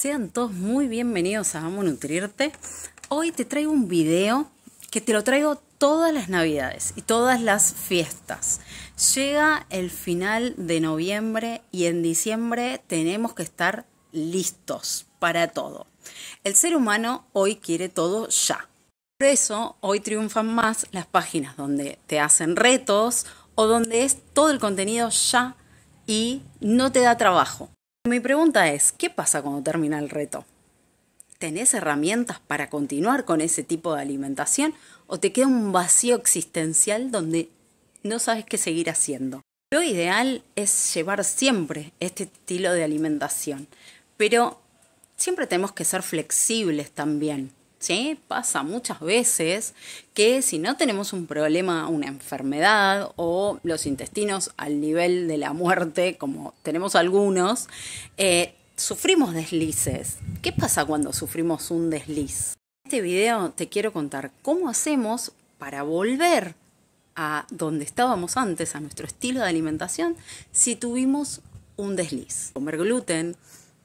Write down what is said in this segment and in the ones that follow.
Sean todos muy bienvenidos a Vamos a Nutrirte. Hoy te traigo un video que te lo traigo todas las navidades y todas las fiestas. Llega el final de noviembre y en diciembre tenemos que estar listos para todo. El ser humano hoy quiere todo ya. Por eso hoy triunfan más las páginas donde te hacen retos o donde es todo el contenido ya y no te da trabajo. Mi pregunta es, ¿qué pasa cuando termina el reto? ¿Tenés herramientas para continuar con ese tipo de alimentación o te queda un vacío existencial donde no sabes qué seguir haciendo? Lo ideal es llevar siempre este estilo de alimentación, pero siempre tenemos que ser flexibles también. ¿sí? Pasa muchas veces que si no tenemos un problema, una enfermedad o los intestinos al nivel de la muerte, como tenemos algunos, eh, sufrimos deslices. ¿Qué pasa cuando sufrimos un desliz? En este video te quiero contar cómo hacemos para volver a donde estábamos antes, a nuestro estilo de alimentación, si tuvimos un desliz. Comer gluten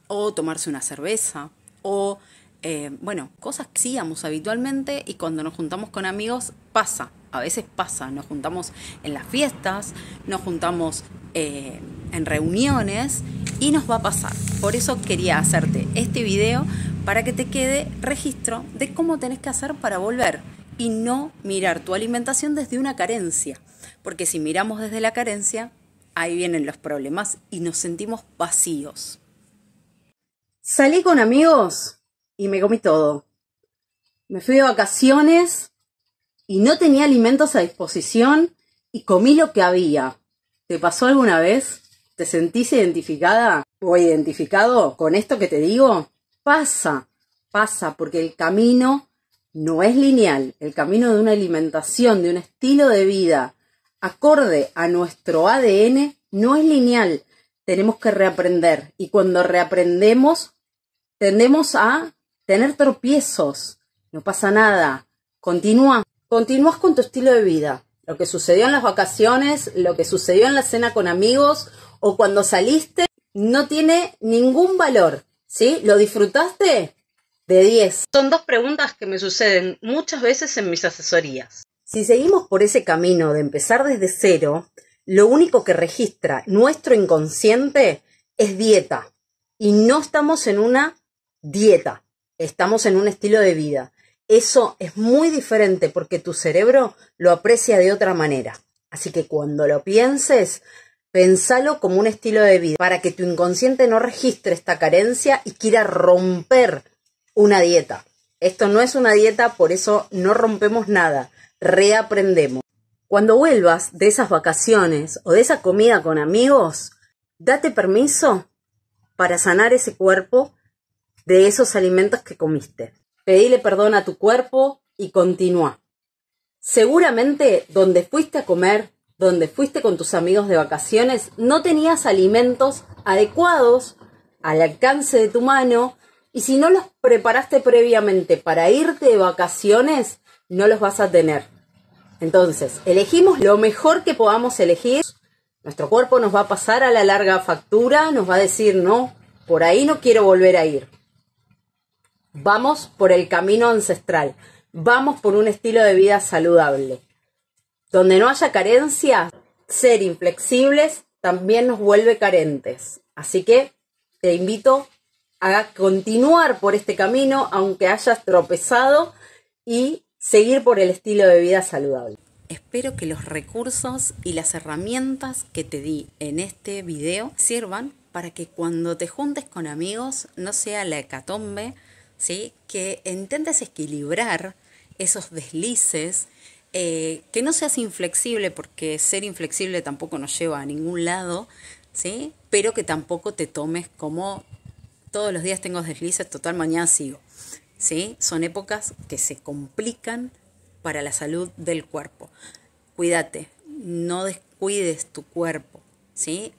o tomarse una cerveza o eh, bueno, cosas que hacíamos habitualmente y cuando nos juntamos con amigos pasa, a veces pasa, nos juntamos en las fiestas, nos juntamos eh, en reuniones y nos va a pasar. Por eso quería hacerte este video para que te quede registro de cómo tenés que hacer para volver y no mirar tu alimentación desde una carencia, porque si miramos desde la carencia, ahí vienen los problemas y nos sentimos vacíos. Salí con amigos y me comí todo. Me fui de vacaciones y no tenía alimentos a disposición y comí lo que había. ¿Te pasó alguna vez? ¿Te sentís identificada o identificado con esto que te digo? Pasa, pasa, porque el camino no es lineal. El camino de una alimentación, de un estilo de vida acorde a nuestro ADN no es lineal. Tenemos que reaprender y cuando reaprendemos tendemos a tener tropiezos, no pasa nada, continúa, continúas con tu estilo de vida, lo que sucedió en las vacaciones, lo que sucedió en la cena con amigos o cuando saliste, no tiene ningún valor, ¿sí? ¿Lo disfrutaste? De 10. Son dos preguntas que me suceden muchas veces en mis asesorías. Si seguimos por ese camino de empezar desde cero, lo único que registra nuestro inconsciente es dieta y no estamos en una dieta estamos en un estilo de vida. Eso es muy diferente porque tu cerebro lo aprecia de otra manera. Así que cuando lo pienses, pensalo como un estilo de vida para que tu inconsciente no registre esta carencia y quiera romper una dieta. Esto no es una dieta, por eso no rompemos nada, reaprendemos. Cuando vuelvas de esas vacaciones o de esa comida con amigos, date permiso para sanar ese cuerpo de esos alimentos que comiste. Pedile perdón a tu cuerpo y continúa. Seguramente donde fuiste a comer, donde fuiste con tus amigos de vacaciones, no tenías alimentos adecuados al alcance de tu mano y si no los preparaste previamente para irte de vacaciones, no los vas a tener. Entonces, elegimos lo mejor que podamos elegir. Nuestro cuerpo nos va a pasar a la larga factura, nos va a decir, no, por ahí no quiero volver a ir. Vamos por el camino ancestral, vamos por un estilo de vida saludable. Donde no haya carencia, ser inflexibles también nos vuelve carentes. Así que te invito a continuar por este camino, aunque hayas tropezado, y seguir por el estilo de vida saludable. Espero que los recursos y las herramientas que te di en este video sirvan para que cuando te juntes con amigos no sea la hecatombe, que intentes equilibrar esos deslices, eh, que no seas inflexible, porque ser inflexible tampoco nos lleva a ningún lado, ¿sí? pero que tampoco te tomes como todos los días tengo deslices, total, mañana sigo. ¿sí? Son épocas que se complican para la salud del cuerpo. Cuídate, no descuides tu cuerpo, ¿sí?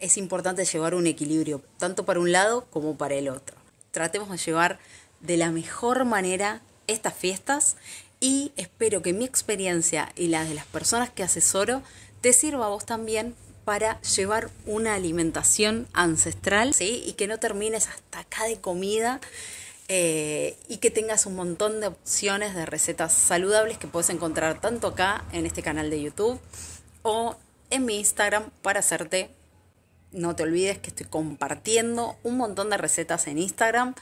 Es importante llevar un equilibrio, tanto para un lado como para el otro tratemos de llevar de la mejor manera estas fiestas y espero que mi experiencia y la de las personas que asesoro te sirva a vos también para llevar una alimentación ancestral ¿sí? y que no termines hasta acá de comida eh, y que tengas un montón de opciones de recetas saludables que puedes encontrar tanto acá en este canal de YouTube o en mi Instagram para hacerte no te olvides que estoy compartiendo un montón de recetas en Instagram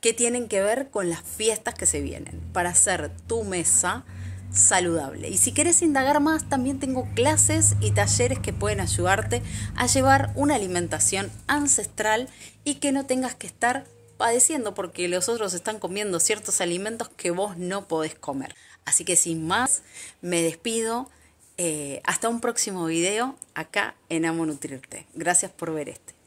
que tienen que ver con las fiestas que se vienen para hacer tu mesa saludable. Y si quieres indagar más, también tengo clases y talleres que pueden ayudarte a llevar una alimentación ancestral y que no tengas que estar padeciendo porque los otros están comiendo ciertos alimentos que vos no podés comer. Así que sin más, me despido. Eh, hasta un próximo video acá en Amo Nutrirte. Gracias por ver este.